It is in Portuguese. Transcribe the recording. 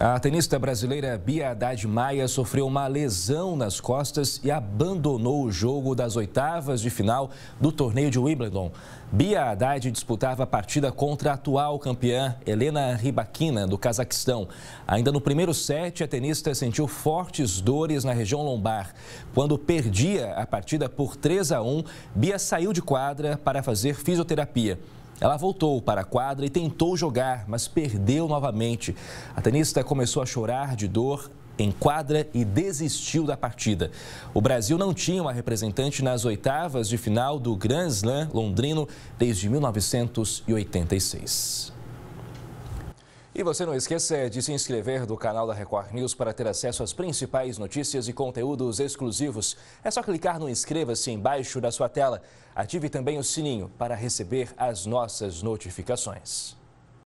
A tenista brasileira Bia Haddad Maia sofreu uma lesão nas costas e abandonou o jogo das oitavas de final do torneio de Wimbledon. Bia Haddad disputava a partida contra a atual campeã Helena Rybakina, do Cazaquistão. Ainda no primeiro set, a tenista sentiu fortes dores na região lombar. Quando perdia a partida por 3 a 1, Bia saiu de quadra para fazer fisioterapia. Ela voltou para a quadra e tentou jogar, mas perdeu novamente. A tenista começou a chorar de dor em quadra e desistiu da partida. O Brasil não tinha uma representante nas oitavas de final do Grand Slam londrino desde 1986. E você não esqueça de se inscrever no canal da Record News para ter acesso às principais notícias e conteúdos exclusivos. É só clicar no inscreva-se embaixo da sua tela. Ative também o sininho para receber as nossas notificações.